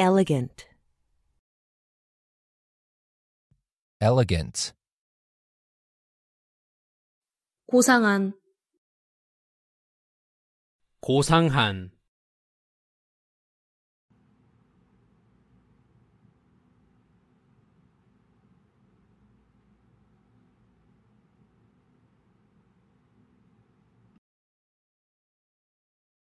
Elegant. Elegant. 고상한 고상한